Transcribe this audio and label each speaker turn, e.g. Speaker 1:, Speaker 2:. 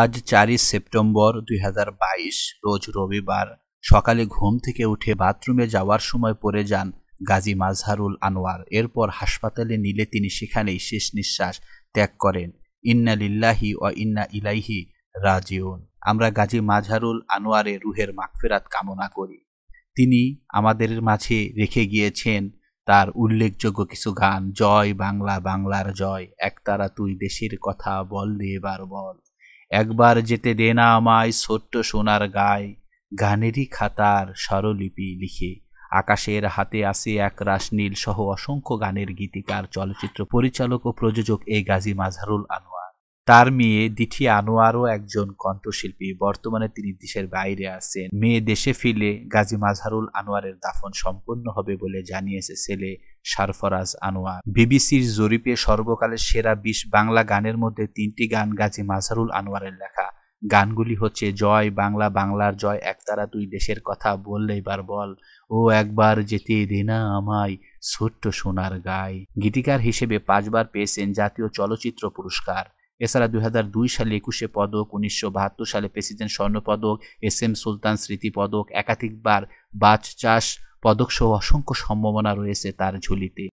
Speaker 1: আজ চারই সেপ্টেম্বর দুই রোজ রবিবার সকালে ঘুম থেকে উঠে বাথরুমে যাওয়ার সময় পড়ে যান গাজী মাজহারুল আনোয়ার এরপর হাসপাতালে নিলে তিনি সেখানেই শেষ নিঃশ্বাস ত্যাগ করেন ইন্না লিল্লাহি ও ইন্না ইলাইহি রাজিউন আমরা গাজী মাজহারুল আনোয়ারের রুহের মাগফেরাত কামনা করি তিনি আমাদের মাঝে রেখে গিয়েছেন তার উল্লেখযোগ্য কিছু গান জয় বাংলা বাংলার জয় একতারা তুই দেশের কথা বল এবার বল একবার যেতে দে না আমায় ছোট্ট সোনার গায়ে গানেরই খাতার স্বরলিপি লিখে আকাশের হাতে আসে এক রাস নীল সহ অসংখ্য গানের গীতিকার চলচ্চিত্র পরিচালক ও প্রযোজক এই গাজী মাজহারুল আনোয়ার তার মেয়ে দিঠি আনোয়ারও একজন কণ্ঠশিল্পী বর্তমানে তিনি দেশের বাইরে আছেন মেয়ে দেশে ফিরে গাজী মাজহারুল আনোয়ারের দাফন সম্পন্ন হবে বলে জানিয়েছে ছেলে সারফরাজ আনোয়ার বিবিসির জরিপে সর্বকালের সেরা বিশ বাংলা গানের মধ্যে তিনটি গান গাজী মাজহারুল আনোয়ারের লেখা গানগুলি হচ্ছে জয় বাংলা বাংলার জয় একতারা দুই দেশের কথা বললেই বার বল ও একবার যেতে দে না আমায় ছোট্ট সোনার গায়ে গীতিকার হিসেবে পাঁচবার পেয়েছেন জাতীয় চলচ্চিত্র পুরস্কার এছাড়া দুই সালে একুশে পদক উনিশশো সালে প্রেসিডেন্ট স্বর্ণপদক এস এম সুলতান স্মৃতি পদক একাধিকবার বাজ চাষ পদকসহ অসংখ্য সম্ভাবনা রয়েছে তার ঝুলিতে